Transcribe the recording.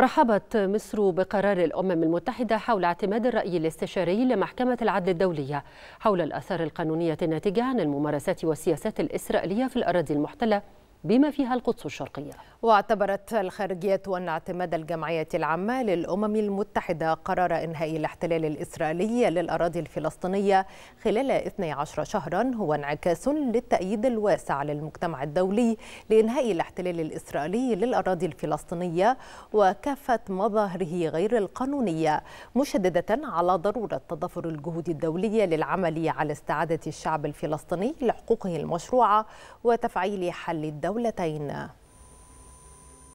رحبت مصر بقرار الأمم المتحدة حول اعتماد الرأي الاستشاري لمحكمة العدل الدولية حول الآثار القانونية الناتجة عن الممارسات والسياسات الإسرائيلية في الأراضي المحتلة بما فيها القدس الشرقية واعتبرت الخارجية أن اعتماد الجمعية العامة للأمم المتحدة قرار إنهاء الاحتلال الإسرائيلي للأراضي الفلسطينية خلال 12 شهرا هو انعكاس للتأييد الواسع للمجتمع الدولي لإنهاء الاحتلال الإسرائيلي للأراضي الفلسطينية وكافة مظاهره غير القانونية مشددة على ضرورة تضافر الجهود الدولية للعمل على استعادة الشعب الفلسطيني لحقوقه المشروعة وتفعيل حل الدولة الدولتين